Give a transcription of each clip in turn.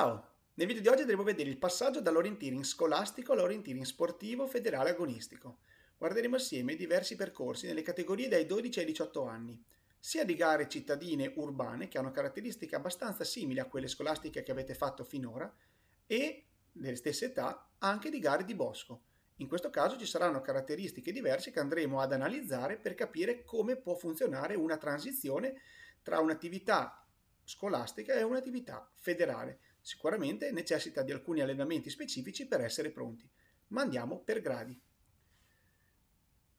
Ciao! Nel video di oggi andremo a vedere il passaggio dall'orienteering scolastico all'orienteering sportivo federale agonistico. Guarderemo assieme diversi percorsi nelle categorie dai 12 ai 18 anni, sia di gare cittadine urbane che hanno caratteristiche abbastanza simili a quelle scolastiche che avete fatto finora e, nelle stesse età, anche di gare di bosco. In questo caso ci saranno caratteristiche diverse che andremo ad analizzare per capire come può funzionare una transizione tra un'attività scolastica e un'attività federale. Sicuramente necessita di alcuni allenamenti specifici per essere pronti, ma andiamo per gradi.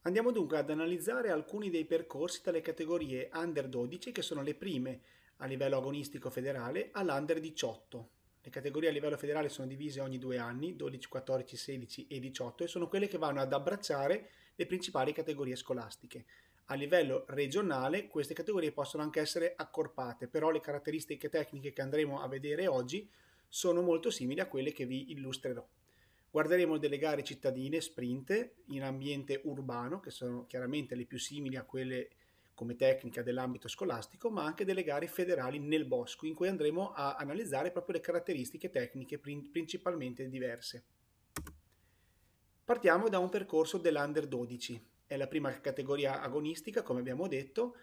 Andiamo dunque ad analizzare alcuni dei percorsi dalle categorie Under 12, che sono le prime a livello agonistico federale, all'Under 18. Le categorie a livello federale sono divise ogni due anni, 12, 14, 16 e 18, e sono quelle che vanno ad abbracciare le principali categorie scolastiche a livello regionale queste categorie possono anche essere accorpate, però le caratteristiche tecniche che andremo a vedere oggi sono molto simili a quelle che vi illustrerò. Guarderemo delle gare cittadine, sprint, in ambiente urbano, che sono chiaramente le più simili a quelle come tecnica dell'ambito scolastico, ma anche delle gare federali nel bosco, in cui andremo a analizzare proprio le caratteristiche tecniche principalmente diverse. Partiamo da un percorso dell'Under 12, è la prima categoria agonistica, come abbiamo detto.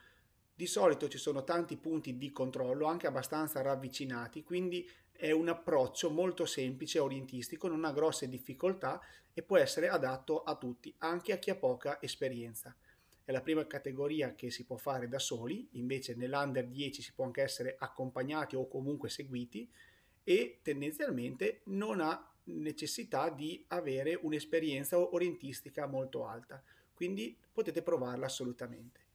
Di solito ci sono tanti punti di controllo, anche abbastanza ravvicinati, quindi è un approccio molto semplice, orientistico, non ha grosse difficoltà e può essere adatto a tutti, anche a chi ha poca esperienza. È la prima categoria che si può fare da soli, invece nell'under 10 si può anche essere accompagnati o comunque seguiti e tendenzialmente non ha necessità di avere un'esperienza orientistica molto alta quindi potete provarla assolutamente.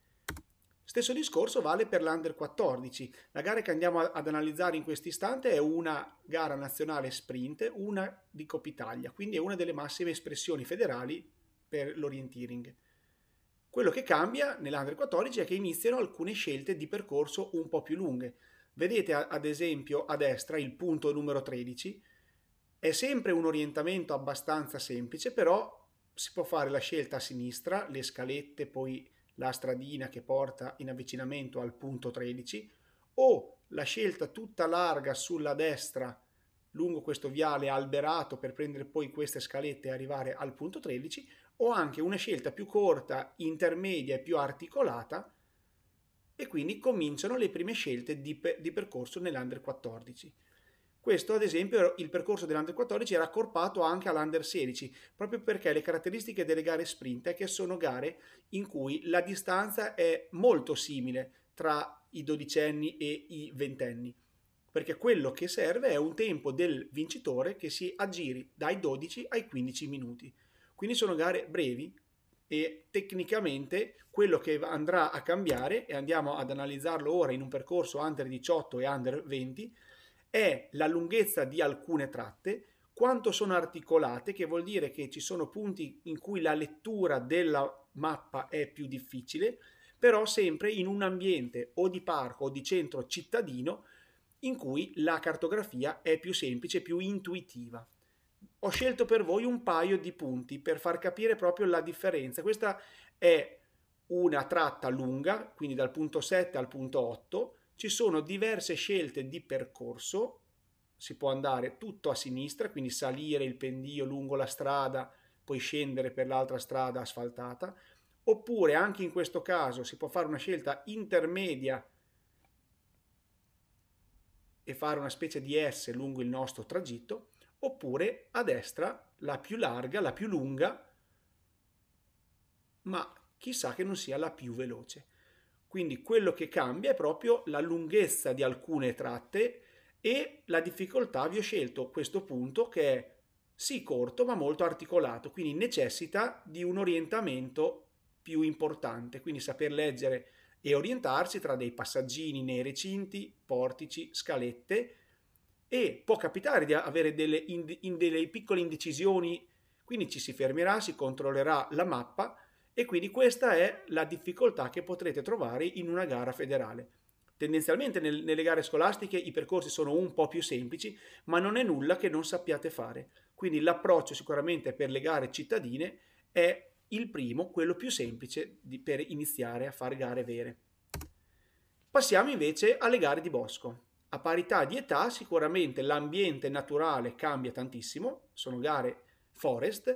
Stesso discorso vale per l'Under 14. La gara che andiamo ad analizzare in questo istante è una gara nazionale sprint, una di Coppa Italia, quindi è una delle massime espressioni federali per l'orienteering. Quello che cambia nell'Under 14 è che iniziano alcune scelte di percorso un po' più lunghe. Vedete ad esempio a destra il punto numero 13, è sempre un orientamento abbastanza semplice, però si può fare la scelta a sinistra, le scalette, poi la stradina che porta in avvicinamento al punto 13, o la scelta tutta larga sulla destra lungo questo viale alberato per prendere poi queste scalette e arrivare al punto 13, o anche una scelta più corta, intermedia e più articolata, e quindi cominciano le prime scelte di, per- di percorso nell'under 14. Questo, ad esempio, il percorso dell'Under 14 era accorpato anche all'Under 16, proprio perché le caratteristiche delle gare sprint è che sono gare in cui la distanza è molto simile tra i dodicenni e i ventenni, perché quello che serve è un tempo del vincitore che si aggiri dai 12 ai 15 minuti. Quindi sono gare brevi e tecnicamente quello che andrà a cambiare, e andiamo ad analizzarlo ora in un percorso Under 18 e Under 20, è la lunghezza di alcune tratte, quanto sono articolate, che vuol dire che ci sono punti in cui la lettura della mappa è più difficile, però sempre in un ambiente o di parco o di centro cittadino in cui la cartografia è più semplice, più intuitiva. Ho scelto per voi un paio di punti per far capire proprio la differenza. Questa è una tratta lunga, quindi dal punto 7 al punto 8, ci sono diverse scelte di percorso, si può andare tutto a sinistra, quindi salire il pendio lungo la strada, poi scendere per l'altra strada asfaltata, oppure anche in questo caso si può fare una scelta intermedia e fare una specie di S lungo il nostro tragitto, oppure a destra la più larga, la più lunga, ma chissà che non sia la più veloce. Quindi quello che cambia è proprio la lunghezza di alcune tratte e la difficoltà. Vi ho scelto questo punto che è sì corto ma molto articolato, quindi necessita di un orientamento più importante, quindi saper leggere e orientarsi tra dei passaggini nei recinti, portici, scalette e può capitare di avere delle, in, in delle piccole indecisioni, quindi ci si fermerà, si controllerà la mappa e quindi questa è la difficoltà che potrete trovare in una gara federale. Tendenzialmente nel, nelle gare scolastiche i percorsi sono un po' più semplici, ma non è nulla che non sappiate fare. Quindi l'approccio sicuramente per le gare cittadine è il primo, quello più semplice di, per iniziare a fare gare vere. Passiamo invece alle gare di bosco. A parità di età sicuramente l'ambiente naturale cambia tantissimo, sono gare forest,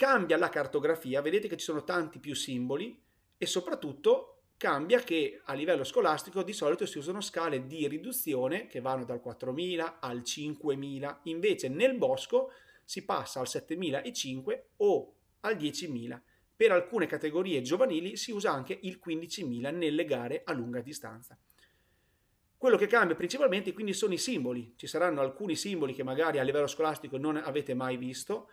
Cambia la cartografia, vedete che ci sono tanti più simboli e soprattutto cambia che a livello scolastico di solito si usano scale di riduzione che vanno dal 4.000 al 5.000, invece nel bosco si passa al 7.005 o al 10.000. Per alcune categorie giovanili si usa anche il 15.000 nelle gare a lunga distanza. Quello che cambia principalmente quindi sono i simboli, ci saranno alcuni simboli che magari a livello scolastico non avete mai visto,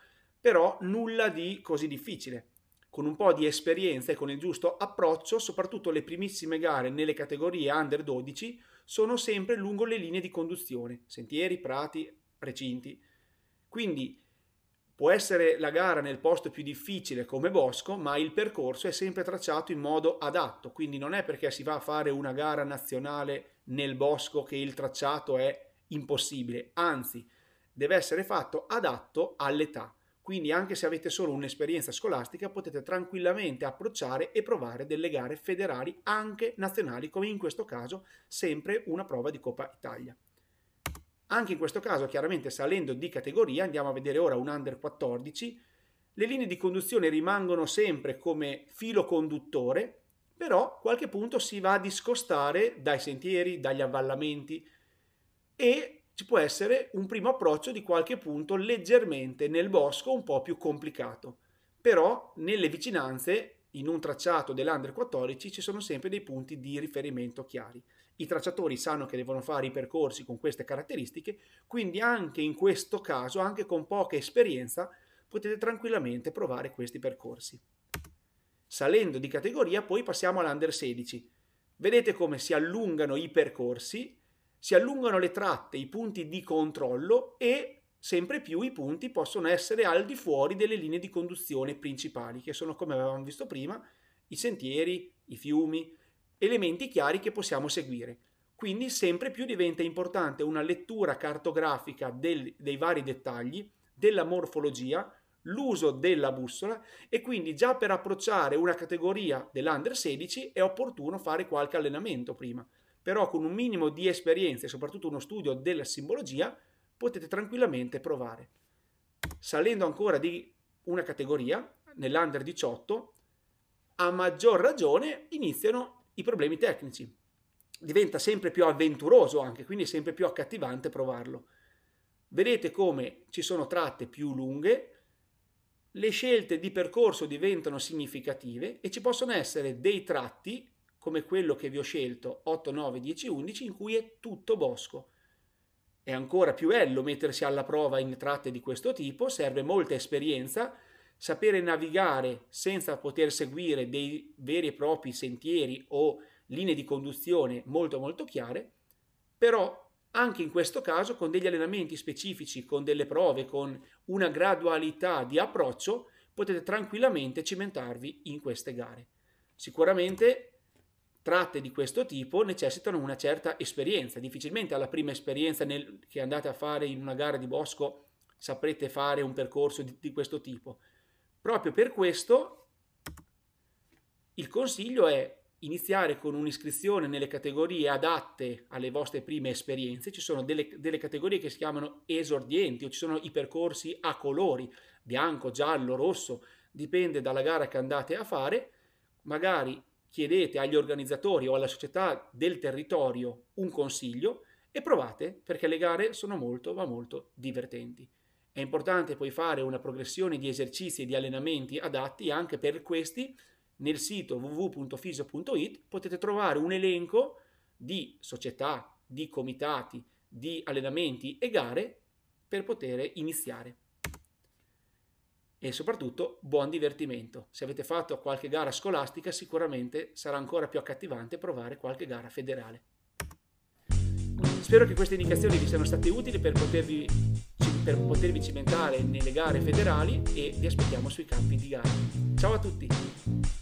però nulla di così difficile. Con un po' di esperienza e con il giusto approccio, soprattutto le primissime gare nelle categorie under 12 sono sempre lungo le linee di conduzione, sentieri, prati, recinti. Quindi può essere la gara nel posto più difficile come Bosco, ma il percorso è sempre tracciato in modo adatto, quindi non è perché si va a fare una gara nazionale nel bosco che il tracciato è impossibile, anzi deve essere fatto adatto all'età. Quindi anche se avete solo un'esperienza scolastica potete tranquillamente approcciare e provare delle gare federali anche nazionali come in questo caso sempre una prova di Coppa Italia. Anche in questo caso chiaramente salendo di categoria andiamo a vedere ora un under 14. Le linee di conduzione rimangono sempre come filo conduttore però a qualche punto si va a discostare dai sentieri, dagli avvallamenti e ci può essere un primo approccio di qualche punto leggermente nel bosco un po' più complicato, però nelle vicinanze in un tracciato dell'Under 14 ci sono sempre dei punti di riferimento chiari. I tracciatori sanno che devono fare i percorsi con queste caratteristiche, quindi anche in questo caso, anche con poca esperienza, potete tranquillamente provare questi percorsi. Salendo di categoria poi passiamo all'Under 16. Vedete come si allungano i percorsi si allungano le tratte, i punti di controllo e sempre più i punti possono essere al di fuori delle linee di conduzione principali, che sono, come avevamo visto prima, i sentieri, i fiumi, elementi chiari che possiamo seguire. Quindi sempre più diventa importante una lettura cartografica del, dei vari dettagli, della morfologia, l'uso della bussola e quindi già per approcciare una categoria dell'under 16 è opportuno fare qualche allenamento prima però con un minimo di esperienza e soprattutto uno studio della simbologia potete tranquillamente provare. Salendo ancora di una categoria, nell'under 18, a maggior ragione iniziano i problemi tecnici. Diventa sempre più avventuroso anche, quindi è sempre più accattivante provarlo. Vedete come ci sono tratte più lunghe, le scelte di percorso diventano significative e ci possono essere dei tratti come quello che vi ho scelto 8, 9, 10, 11 in cui è tutto bosco. È ancora più bello mettersi alla prova in tratte di questo tipo, serve molta esperienza, sapere navigare senza poter seguire dei veri e propri sentieri o linee di conduzione molto molto chiare, però anche in questo caso con degli allenamenti specifici, con delle prove, con una gradualità di approccio, potete tranquillamente cimentarvi in queste gare. Sicuramente tratte di questo tipo necessitano una certa esperienza. Difficilmente alla prima esperienza nel, che andate a fare in una gara di bosco saprete fare un percorso di, di questo tipo. Proprio per questo il consiglio è iniziare con un'iscrizione nelle categorie adatte alle vostre prime esperienze. Ci sono delle, delle, categorie che si chiamano esordienti o ci sono i percorsi a colori, bianco, giallo, rosso, dipende dalla gara che andate a fare. Magari chiedete agli organizzatori o alla società del territorio un consiglio e provate perché le gare sono molto ma molto divertenti. È importante poi fare una progressione di esercizi e di allenamenti adatti anche per questi. Nel sito www.fisio.it potete trovare un elenco di società, di comitati, di allenamenti e gare per poter iniziare e soprattutto buon divertimento. Se avete fatto qualche gara scolastica sicuramente sarà ancora più accattivante provare qualche gara federale. Spero che queste indicazioni vi siano state utili per potervi, per potervi cimentare nelle gare federali e vi aspettiamo sui campi di gara. Ciao a tutti!